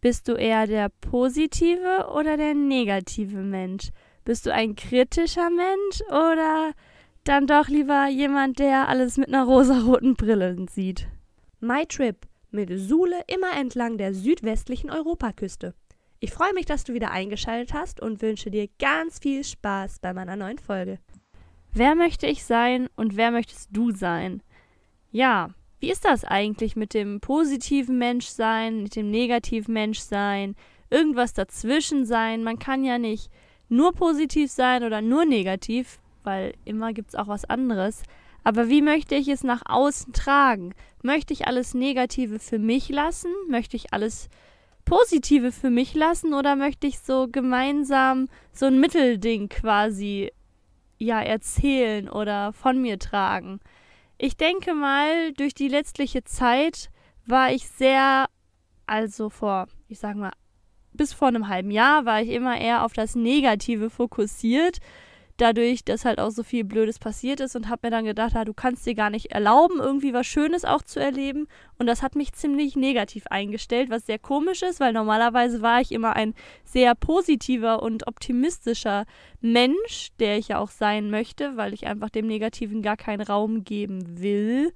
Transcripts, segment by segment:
Bist du eher der positive oder der negative Mensch? Bist du ein kritischer Mensch oder dann doch lieber jemand, der alles mit einer rosaroten Brille sieht? My Trip mit Sule immer entlang der südwestlichen Europaküste. Ich freue mich, dass du wieder eingeschaltet hast und wünsche dir ganz viel Spaß bei meiner neuen Folge. Wer möchte ich sein und wer möchtest du sein? Ja, wie ist das eigentlich mit dem positiven Menschsein, mit dem negativen Menschsein, irgendwas dazwischen sein? Man kann ja nicht nur positiv sein oder nur negativ, weil immer gibt es auch was anderes. Aber wie möchte ich es nach außen tragen? Möchte ich alles Negative für mich lassen? Möchte ich alles Positive für mich lassen? Oder möchte ich so gemeinsam so ein Mittelding quasi ja erzählen oder von mir tragen? Ich denke mal, durch die letztliche Zeit war ich sehr, also vor, ich sag mal, bis vor einem halben Jahr war ich immer eher auf das Negative fokussiert dadurch, dass halt auch so viel Blödes passiert ist und habe mir dann gedacht, ah, du kannst dir gar nicht erlauben, irgendwie was Schönes auch zu erleben. Und das hat mich ziemlich negativ eingestellt, was sehr komisch ist, weil normalerweise war ich immer ein sehr positiver und optimistischer Mensch, der ich ja auch sein möchte, weil ich einfach dem Negativen gar keinen Raum geben will.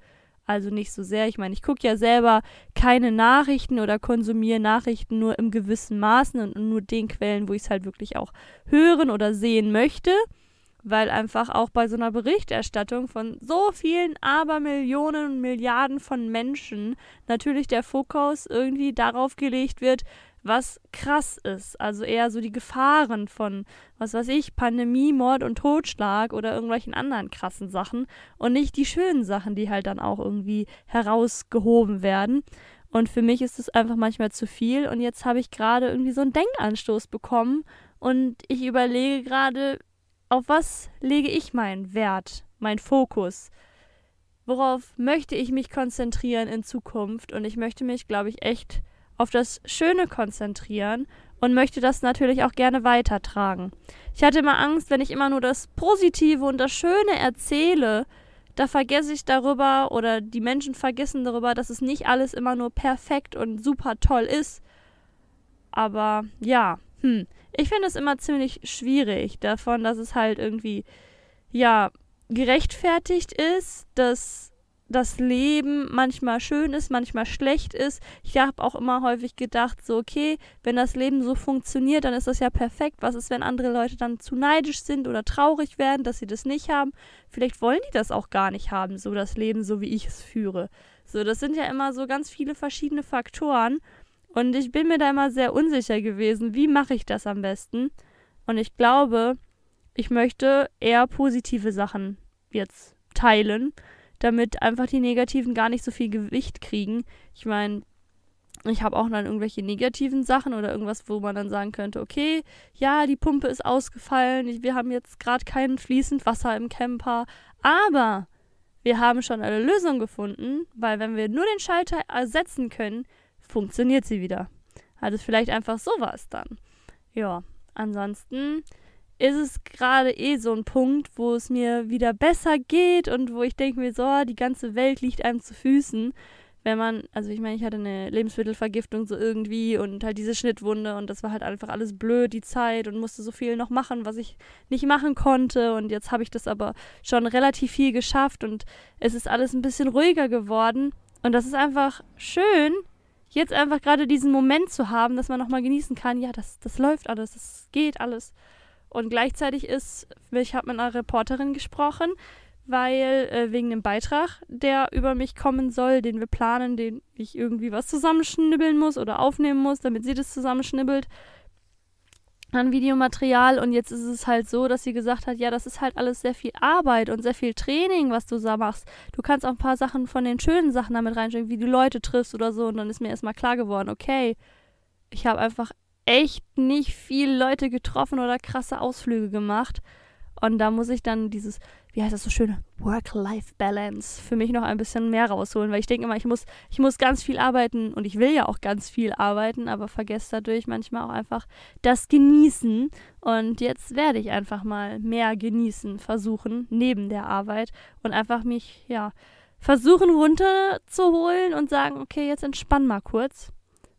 Also nicht so sehr. Ich meine, ich gucke ja selber keine Nachrichten oder konsumiere Nachrichten nur im gewissen Maßen und nur den Quellen, wo ich es halt wirklich auch hören oder sehen möchte weil einfach auch bei so einer Berichterstattung von so vielen Abermillionen und Milliarden von Menschen natürlich der Fokus irgendwie darauf gelegt wird, was krass ist. Also eher so die Gefahren von, was weiß ich, Pandemie, Mord und Totschlag oder irgendwelchen anderen krassen Sachen und nicht die schönen Sachen, die halt dann auch irgendwie herausgehoben werden. Und für mich ist es einfach manchmal zu viel und jetzt habe ich gerade irgendwie so einen Denkanstoß bekommen und ich überlege gerade, auf was lege ich meinen Wert, meinen Fokus? Worauf möchte ich mich konzentrieren in Zukunft? Und ich möchte mich, glaube ich, echt auf das Schöne konzentrieren und möchte das natürlich auch gerne weitertragen. Ich hatte immer Angst, wenn ich immer nur das Positive und das Schöne erzähle, da vergesse ich darüber oder die Menschen vergessen darüber, dass es nicht alles immer nur perfekt und super toll ist. Aber ja, hm, ich finde es immer ziemlich schwierig davon, dass es halt irgendwie, ja, gerechtfertigt ist, dass das Leben manchmal schön ist, manchmal schlecht ist. Ich habe auch immer häufig gedacht, so, okay, wenn das Leben so funktioniert, dann ist das ja perfekt. Was ist, wenn andere Leute dann zu neidisch sind oder traurig werden, dass sie das nicht haben? Vielleicht wollen die das auch gar nicht haben, so das Leben, so wie ich es führe. So, das sind ja immer so ganz viele verschiedene Faktoren. Und ich bin mir da immer sehr unsicher gewesen, wie mache ich das am besten. Und ich glaube, ich möchte eher positive Sachen jetzt teilen, damit einfach die negativen gar nicht so viel Gewicht kriegen. Ich meine, ich habe auch dann irgendwelche negativen Sachen oder irgendwas, wo man dann sagen könnte, okay, ja, die Pumpe ist ausgefallen, wir haben jetzt gerade kein fließend Wasser im Camper, aber wir haben schon eine Lösung gefunden, weil wenn wir nur den Schalter ersetzen können, funktioniert sie wieder. Also vielleicht einfach sowas dann. Ja, ansonsten ist es gerade eh so ein Punkt, wo es mir wieder besser geht und wo ich denke mir so, die ganze Welt liegt einem zu Füßen. Wenn man, also ich meine, ich hatte eine Lebensmittelvergiftung so irgendwie und halt diese Schnittwunde und das war halt einfach alles blöd, die Zeit und musste so viel noch machen, was ich nicht machen konnte und jetzt habe ich das aber schon relativ viel geschafft und es ist alles ein bisschen ruhiger geworden und das ist einfach schön, jetzt einfach gerade diesen Moment zu haben, dass man nochmal genießen kann, ja, das, das läuft alles, das geht alles. Und gleichzeitig ist, ich habe mit einer Reporterin gesprochen, weil äh, wegen einem Beitrag, der über mich kommen soll, den wir planen, den ich irgendwie was zusammenschnibbeln muss oder aufnehmen muss, damit sie das zusammenschnibbelt an Videomaterial und jetzt ist es halt so, dass sie gesagt hat, ja, das ist halt alles sehr viel Arbeit und sehr viel Training, was du da machst. Du kannst auch ein paar Sachen von den schönen Sachen damit reinstecken, wie du Leute triffst oder so und dann ist mir erstmal klar geworden, okay, ich habe einfach echt nicht viel Leute getroffen oder krasse Ausflüge gemacht und da muss ich dann dieses, wie heißt das so schön, Work-Life-Balance für mich noch ein bisschen mehr rausholen, weil ich denke immer, ich muss, ich muss ganz viel arbeiten und ich will ja auch ganz viel arbeiten, aber vergesse dadurch manchmal auch einfach das Genießen. Und jetzt werde ich einfach mal mehr genießen versuchen, neben der Arbeit und einfach mich, ja, versuchen runterzuholen und sagen, okay, jetzt entspann mal kurz.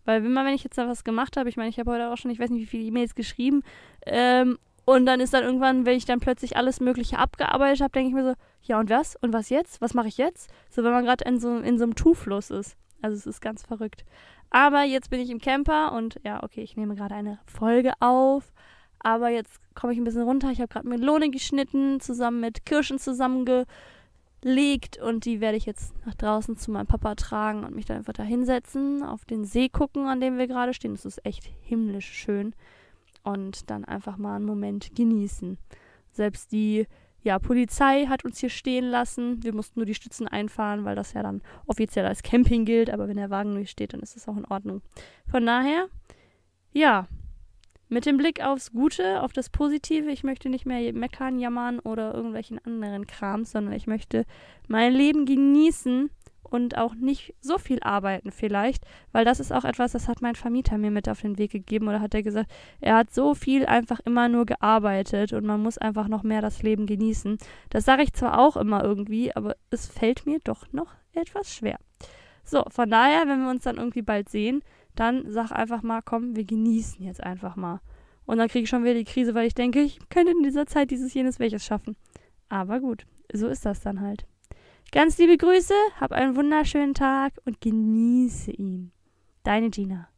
Weil immer, wenn ich jetzt da was gemacht habe, ich meine, ich habe heute auch schon, ich weiß nicht, wie viele E-Mails geschrieben, ähm, und dann ist dann irgendwann, wenn ich dann plötzlich alles Mögliche abgearbeitet habe, denke ich mir so, ja und was? Und was jetzt? Was mache ich jetzt? So, wenn man gerade in so, in so einem Tu-Fluss ist. Also es ist ganz verrückt. Aber jetzt bin ich im Camper und ja, okay, ich nehme gerade eine Folge auf. Aber jetzt komme ich ein bisschen runter. Ich habe gerade Melone geschnitten, zusammen mit Kirschen zusammengelegt. Und die werde ich jetzt nach draußen zu meinem Papa tragen und mich dann einfach da hinsetzen, auf den See gucken, an dem wir gerade stehen. Es ist echt himmlisch schön und dann einfach mal einen Moment genießen. Selbst die ja, Polizei hat uns hier stehen lassen. Wir mussten nur die Stützen einfahren, weil das ja dann offiziell als Camping gilt. Aber wenn der Wagen nicht steht, dann ist das auch in Ordnung. Von daher, ja, mit dem Blick aufs Gute, auf das Positive, ich möchte nicht mehr meckern, jammern oder irgendwelchen anderen Kram, sondern ich möchte mein Leben genießen und auch nicht so viel arbeiten vielleicht, weil das ist auch etwas, das hat mein Vermieter mir mit auf den Weg gegeben oder hat er gesagt, er hat so viel einfach immer nur gearbeitet und man muss einfach noch mehr das Leben genießen. Das sage ich zwar auch immer irgendwie, aber es fällt mir doch noch etwas schwer. So, von daher, wenn wir uns dann irgendwie bald sehen, dann sag einfach mal, komm, wir genießen jetzt einfach mal. Und dann kriege ich schon wieder die Krise, weil ich denke, ich könnte in dieser Zeit dieses jenes welches schaffen. Aber gut, so ist das dann halt. Ganz liebe Grüße, hab einen wunderschönen Tag und genieße ihn. Deine Gina.